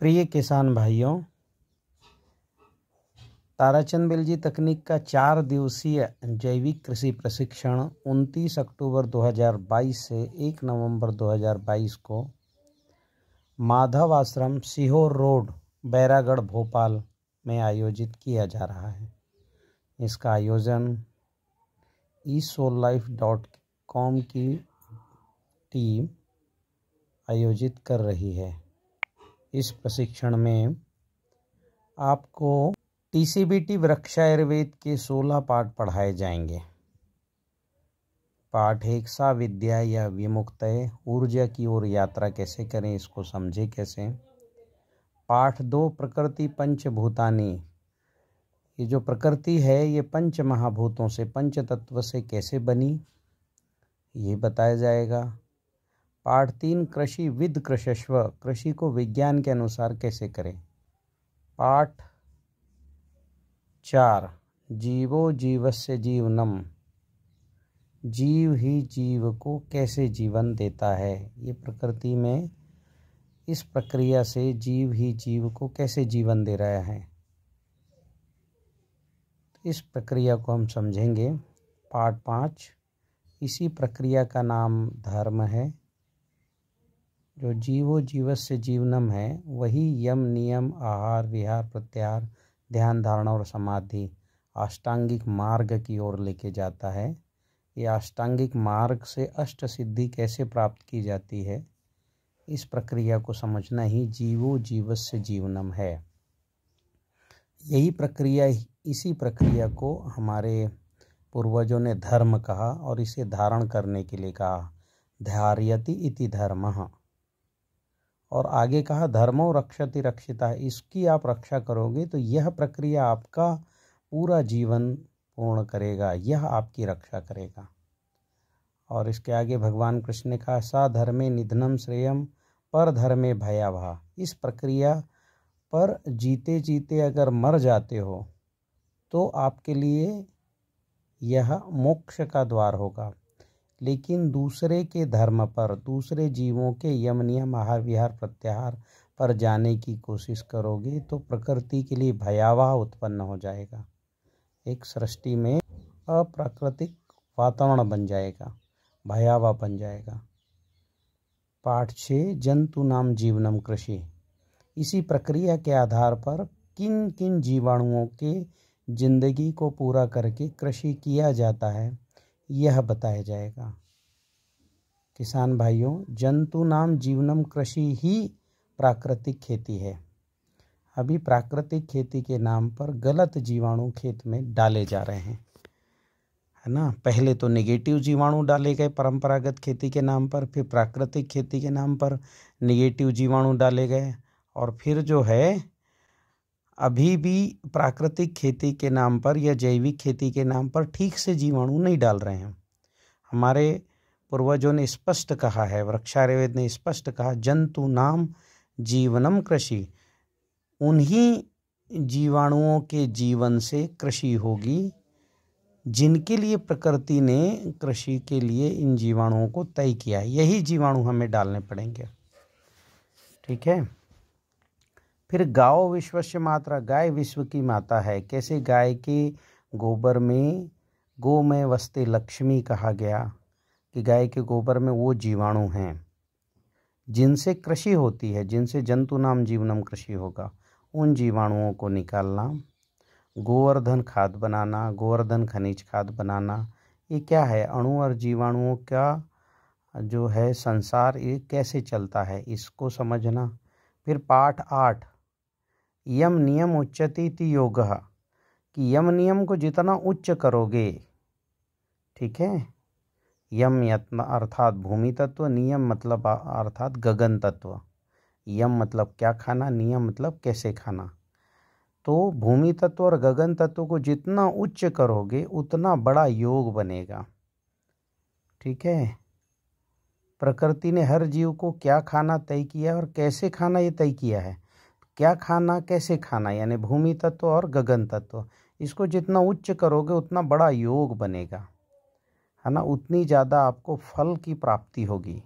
प्रिय किसान भाइयों ताराचंद बिलजी तकनीक का चार दिवसीय जैविक कृषि प्रशिक्षण 29 अक्टूबर 2022 से 1 नवंबर 2022 को माधव आश्रम सीहोर रोड बैरागढ़ भोपाल में आयोजित किया जा रहा है इसका आयोजन E soul life dot com की टीम आयोजित कर रही है इस प्रशिक्षण में आपको टीसीबीटी वृक्ष आयुर्वेद के 16 पाठ पढ़ाए जाएंगे पाठ एक सा विद्या या विमुक्त ऊर्जा की ओर यात्रा कैसे करें इसको समझे कैसे पाठ दो प्रकृति पंचभूतानी ये जो प्रकृति है ये पंच महाभूतों से पंच तत्व से कैसे बनी ये बताया जाएगा पाठ तीन कृषि विद कृषस्व कृषि को विज्ञान के अनुसार कैसे करें पाठ चार जीवो जीवस्य जीवनम जीव ही जीव को कैसे जीवन देता है ये प्रकृति में इस प्रक्रिया से जीव ही जीव को कैसे जीवन दे रहा है इस प्रक्रिया को हम समझेंगे पाठ पाँच इसी प्रक्रिया का नाम धर्म है जो जीवो जीवस से जीवनम है वही यम नियम आहार विहार प्रत्याहार ध्यान धारणा और समाधि अष्टांगिक मार्ग की ओर लेके जाता है ये अष्टांगिक मार्ग से अष्ट सिद्धि कैसे प्राप्त की जाती है इस प्रक्रिया को समझना ही जीवो जीवस से जीवनम है यही प्रक्रिया इसी प्रक्रिया को हमारे पूर्वजों ने धर्म कहा और इसे धारण करने के लिए कहा धार्यति इति धर्म और आगे कहा धर्मो रक्षति रक्षिता इसकी आप रक्षा करोगे तो यह प्रक्रिया आपका पूरा जीवन पूर्ण करेगा यह आपकी रक्षा करेगा और इसके आगे भगवान कृष्ण ने कहा सा धर्मे निधनम श्रेयम पर धर्मे भयावह इस प्रक्रिया पर जीते जीते अगर मर जाते हो तो आपके लिए यह मोक्ष का द्वार होगा लेकिन दूसरे के धर्म पर दूसरे जीवों के यम नियम आहार विहार प्रत्याहार पर जाने की कोशिश करोगे तो प्रकृति के लिए भयावह उत्पन्न हो जाएगा एक सृष्टि में अप्राकृतिक वातावरण बन जाएगा भयावह बन जाएगा पाठ छः जंतु नाम जीवनम कृषि इसी प्रक्रिया के आधार पर किन किन जीवाणुओं के जिंदगी को पूरा करके कृषि किया जाता है यह बताया जाएगा किसान भाइयों जंतु नाम जीवनम कृषि ही प्राकृतिक खेती है अभी प्राकृतिक खेती के नाम पर गलत जीवाणु खेत में डाले जा रहे हैं है ना पहले तो निगेटिव जीवाणु डाले गए परंपरागत खेती के नाम पर फिर प्राकृतिक खेती के नाम पर निगेटिव जीवाणु डाले गए और फिर जो है अभी भी प्राकृतिक खेती के नाम पर या जैविक खेती के नाम पर ठीक से जीवाणु नहीं डाल रहे हैं हमारे पूर्वजों ने स्पष्ट कहा है वृक्षायुर्वेद ने स्पष्ट कहा जंतु नाम जीवनम कृषि उन्हीं जीवाणुओं के जीवन से कृषि होगी जिनके लिए प्रकृति ने कृषि के लिए इन जीवाणुओं को तय किया है यही जीवाणु हमें डालने पड़ेंगे ठीक है फिर गाओ विश्वस्य मात्रा गाय विश्व की माता है कैसे गाय के गोबर में गो में वस्ते लक्ष्मी कहा गया कि गाय के गोबर में वो जीवाणु हैं जिनसे कृषि होती है जिनसे जंतु नाम जीवनम कृषि होगा उन जीवाणुओं को निकालना गोवर्धन खाद बनाना गोवर्धन खनिज खाद बनाना ये क्या है अणु और जीवाणुओं का जो है संसार ये कैसे चलता है इसको समझना फिर पाठ आठ यम नियम उच्चती थी योग कि यम नियम को जितना उच्च करोगे ठीक है यम यत्न अर्थात भूमि तत्व नियम मतलब अर्थात गगन तत्व यम मतलब क्या खाना नियम मतलब कैसे खाना तो भूमि तत्व और गगन तत्व को जितना उच्च करोगे उतना बड़ा योग बनेगा ठीक है प्रकृति ने हर जीव को क्या खाना तय किया है और कैसे खाना ये तय किया है क्या खाना कैसे खाना यानी भूमि तत्व और गगन तत्व इसको जितना उच्च करोगे उतना बड़ा योग बनेगा है ना उतनी ज़्यादा आपको फल की प्राप्ति होगी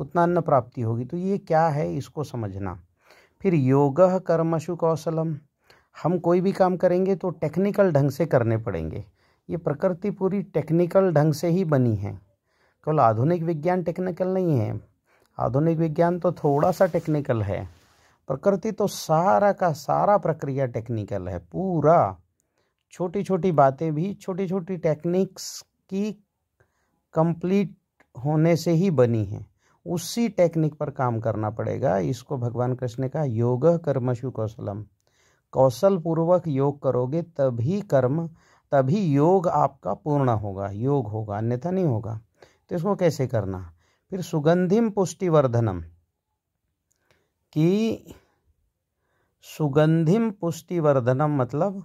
उतना अन्न प्राप्ति होगी तो ये क्या है इसको समझना फिर योग कर्मशु कौशलम हम कोई भी काम करेंगे तो टेक्निकल ढंग से करने पड़ेंगे ये प्रकृति पूरी टेक्निकल ढंग से ही बनी है केवल आधुनिक विज्ञान टेक्निकल नहीं है आधुनिक विज्ञान तो थोड़ा सा टेक्निकल है प्रकृति तो सारा का सारा प्रक्रिया टेक्निकल है पूरा छोटी छोटी बातें भी छोटी छोटी टेक्निक्स की कंप्लीट होने से ही बनी है उसी टेक्निक पर काम करना पड़ेगा इसको भगवान कृष्ण का योग कर्मशु कौशलम कौशल पूर्वक योग करोगे तभी कर्म तभी योग आपका पूर्ण होगा योग होगा अन्यथा नहीं होगा तो इसको कैसे करना फिर सुगंधिम पुष्टिवर्धनम कि सुगंधिम पुष्टिवर्धनम मतलब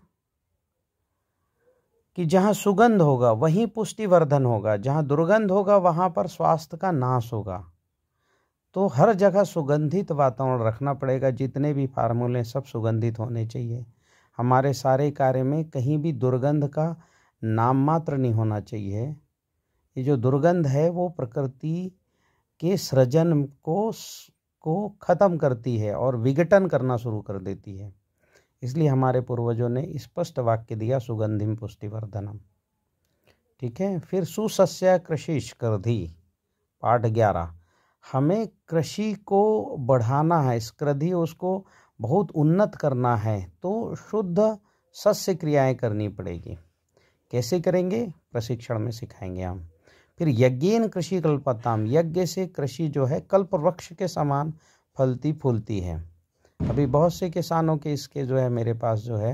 कि जहाँ सुगंध होगा वहीं पुष्टिवर्धन होगा जहाँ दुर्गंध होगा वहाँ पर स्वास्थ्य का नाश होगा तो हर जगह सुगंधित वातावरण रखना पड़ेगा जितने भी फार्मूले सब सुगंधित होने चाहिए हमारे सारे कार्य में कहीं भी दुर्गंध का नाम मात्र नहीं होना चाहिए ये जो दुर्गंध है वो प्रकृति के सृजन को को ख़त्म करती है और विघटन करना शुरू कर देती है इसलिए हमारे पूर्वजों ने स्पष्ट वाक्य दिया सुगंधिम पुष्टिवर्धनम ठीक है फिर सुसस्य कृषिश कर दी पाठ ग्यारह हमें कृषि को बढ़ाना है स्क्रधि उसको बहुत उन्नत करना है तो शुद्ध सस्य क्रियाएं करनी पड़ेगी कैसे करेंगे प्रशिक्षण में सिखाएंगे हम फिर यज्ञेन कृषि कल्पताम यज्ञ से कृषि जो है कल्प वृक्ष के समान फलती फूलती है अभी बहुत से किसानों के इसके जो है मेरे पास जो है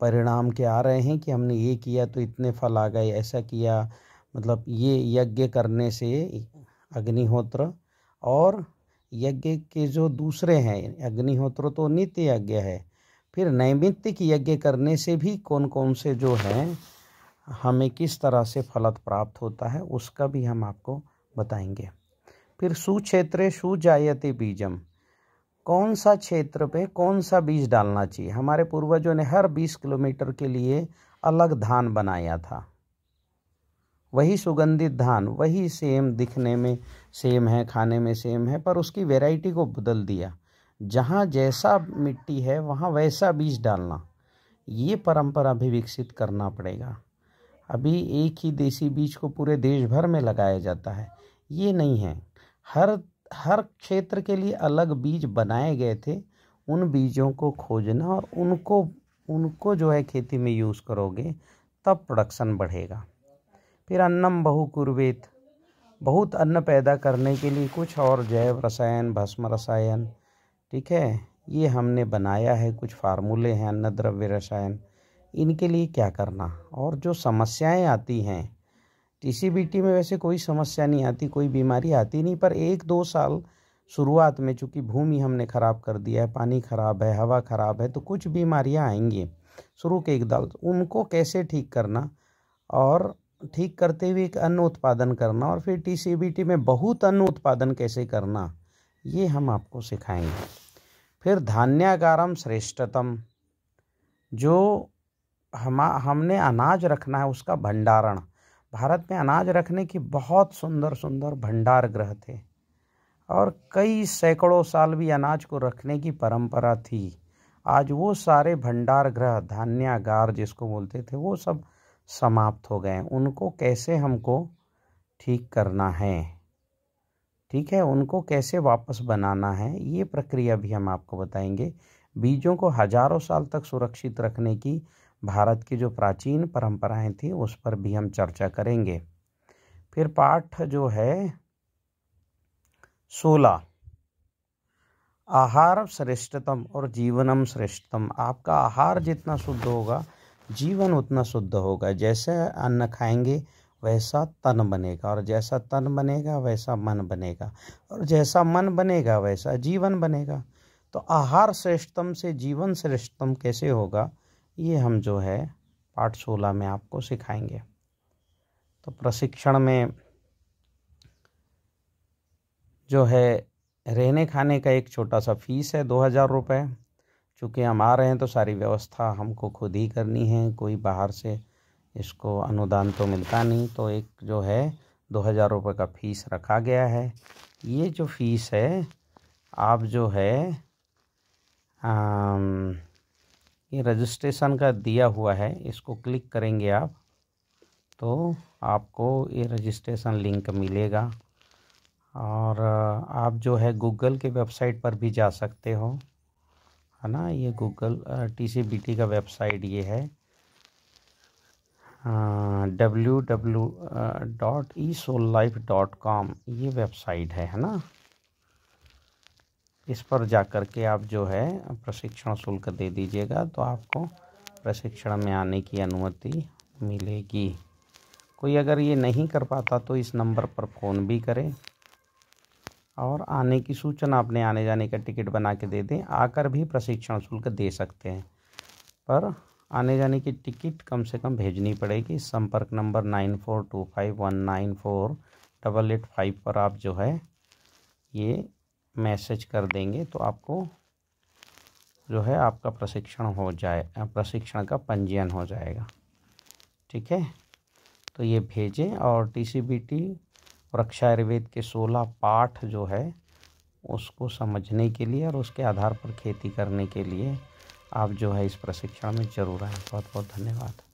परिणाम के आ रहे हैं कि हमने ये किया तो इतने फल आ गए ऐसा किया मतलब ये यज्ञ करने से अग्निहोत्र और यज्ञ के जो दूसरे हैं अग्निहोत्र तो नित्य यज्ञ है फिर नैमित्तिक यज्ञ करने से भी कौन कौन से जो हैं हमें किस तरह से फलत प्राप्त होता है उसका भी हम आपको बताएंगे फिर सुक्षेत्र सुजायते बीजम कौन सा क्षेत्र पे कौन सा बीज डालना चाहिए हमारे पूर्वजों ने हर 20 किलोमीटर के लिए अलग धान बनाया था वही सुगंधित धान वही सेम दिखने में सेम है खाने में सेम है पर उसकी वैरायटी को बदल दिया जहाँ जैसा मिट्टी है वहाँ वैसा बीज डालना ये परंपरा भी विकसित करना पड़ेगा अभी एक ही देसी बीज को पूरे देश भर में लगाया जाता है ये नहीं है हर हर क्षेत्र के लिए अलग बीज बनाए गए थे उन बीजों को खोजना और उनको उनको जो है खेती में यूज़ करोगे तब प्रोडक्शन बढ़ेगा फिर अन्नम बहु कुर्वेत बहुत अन्न पैदा करने के लिए कुछ और जैव रसायन भस्म रसायन ठीक है ये हमने बनाया है कुछ फार्मूले हैं अन्न द्रव्य रसायन इनके लिए क्या करना और जो समस्याएं आती हैं टीसीबीटी में वैसे कोई समस्या नहीं आती कोई बीमारी आती नहीं पर एक दो साल शुरुआत में चूँकि भूमि हमने ख़राब कर दिया है पानी ख़राब है हवा ख़राब है तो कुछ बीमारियाँ आएंगी शुरू के एक दल तो उनको कैसे ठीक करना और ठीक करते हुए एक अन्न उत्पादन करना और फिर टीसीबीटी में बहुत अन्न उत्पादन कैसे करना ये हम आपको सिखाएंगे फिर धान्यागारम श्रेष्ठतम जो हम हमने अनाज रखना है उसका भंडारण भारत में अनाज रखने की बहुत सुंदर सुंदर भंडार ग्रह थे और कई सैकड़ों साल भी अनाज को रखने की परंपरा थी आज वो सारे भंडार ग्रह धान्यागार जिसको बोलते थे वो सब समाप्त हो गए उनको कैसे हमको ठीक करना है ठीक है उनको कैसे वापस बनाना है ये प्रक्रिया भी हम आपको बताएंगे बीजों को हजारों साल तक सुरक्षित रखने की भारत की जो प्राचीन परंपराएं थी उस पर भी हम चर्चा करेंगे फिर पाठ जो है सोलह आहार श्रेष्ठतम और जीवनम श्रेष्ठतम आपका आहार जितना शुद्ध होगा जीवन उतना शुद्ध होगा जैसे अन्न खाएंगे वैसा तन बनेगा और जैसा तन बनेगा वैसा मन बनेगा और जैसा मन बनेगा वैसा जीवन बनेगा तो आहार श्रेष्ठतम से जीवन श्रेष्ठतम कैसे होगा ये हम जो है पार्ट सोलह में आपको सिखाएंगे तो प्रशिक्षण में जो है रहने खाने का एक छोटा सा फीस है दो हज़ार रुपये चूँकि हम आ रहे हैं तो सारी व्यवस्था हमको खुद ही करनी है कोई बाहर से इसको अनुदान तो मिलता नहीं तो एक जो है दो हज़ार रुपये का फीस रखा गया है ये जो फीस है आप जो है आम, ये रजिस्ट्रेशन का दिया हुआ है इसको क्लिक करेंगे आप तो आपको ये रजिस्ट्रेशन लिंक मिलेगा और आप जो है गूगल के वेबसाइट पर भी जा सकते हो है ना ये गूगल टीसीबीटी का वेबसाइट ये है W W dot e soul life dot com ये वेबसाइट है है ना इस पर जा कर के आप जो है प्रशिक्षण शुल्क दे दीजिएगा तो आपको प्रशिक्षण में आने की अनुमति मिलेगी कोई अगर ये नहीं कर पाता तो इस नंबर पर फ़ोन भी करें और आने की सूचना अपने आने जाने का टिकट बना के दे दें आकर भी प्रशिक्षण शुल्क दे सकते हैं पर आने जाने की टिकट कम से कम भेजनी पड़ेगी संपर्क number nine four two five one nine four double eight five पर आप जो है ये मैसेज कर देंगे तो आपको जो है आपका प्रशिक्षण हो जाए प्रशिक्षण का पंजीयन हो जाएगा ठीक है तो ये भेजें और टीसीबीटी वृक्षा आयुर्वेद के सोलह पाठ जो है उसको समझने के लिए और उसके आधार पर खेती करने के लिए आप जो है इस प्रशिक्षण में ज़रूर आएँ बहुत बहुत धन्यवाद